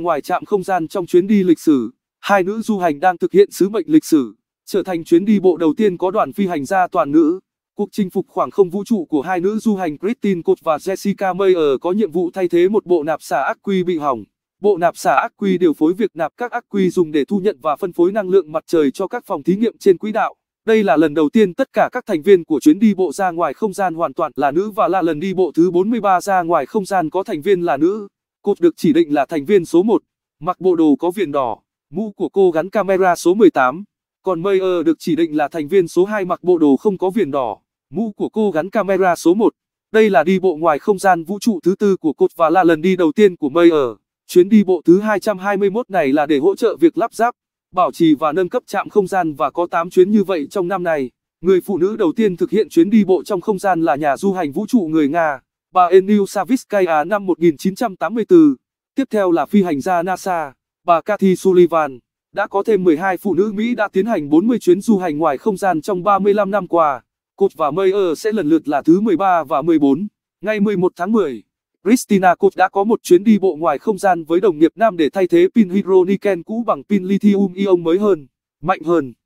Ngoài trạm không gian trong chuyến đi lịch sử, hai nữ du hành đang thực hiện sứ mệnh lịch sử, trở thành chuyến đi bộ đầu tiên có đoàn phi hành gia toàn nữ. Cuộc chinh phục khoảng không vũ trụ của hai nữ du hành Christine Cột và Jessica Mayer có nhiệm vụ thay thế một bộ nạp xả ác quy bị hỏng. Bộ nạp xả ác quy điều phối việc nạp các ác quy dùng để thu nhận và phân phối năng lượng mặt trời cho các phòng thí nghiệm trên quỹ đạo. Đây là lần đầu tiên tất cả các thành viên của chuyến đi bộ ra ngoài không gian hoàn toàn là nữ và là lần đi bộ thứ 43 ra ngoài không gian có thành viên là nữ. Cột được chỉ định là thành viên số 1, mặc bộ đồ có viền đỏ, mũ của cô gắn camera số 18. Còn Mayer được chỉ định là thành viên số 2 mặc bộ đồ không có viền đỏ, mũ của cô gắn camera số 1. Đây là đi bộ ngoài không gian vũ trụ thứ tư của cột và là lần đi đầu tiên của Mayer. Chuyến đi bộ thứ 221 này là để hỗ trợ việc lắp ráp, bảo trì và nâng cấp trạm không gian và có 8 chuyến như vậy trong năm này. Người phụ nữ đầu tiên thực hiện chuyến đi bộ trong không gian là nhà du hành vũ trụ người Nga bà Enil Savitskaya năm 1984. Tiếp theo là phi hành gia NASA, bà Kathy Sullivan. Đã có thêm 12 phụ nữ Mỹ đã tiến hành 40 chuyến du hành ngoài không gian trong 35 năm qua. Cột và Mayer sẽ lần lượt là thứ 13 và 14. Ngày 11 tháng 10, Christina Cột đã có một chuyến đi bộ ngoài không gian với đồng nghiệp nam để thay thế pin hydroniken cũ bằng pin lithium ion mới hơn, mạnh hơn.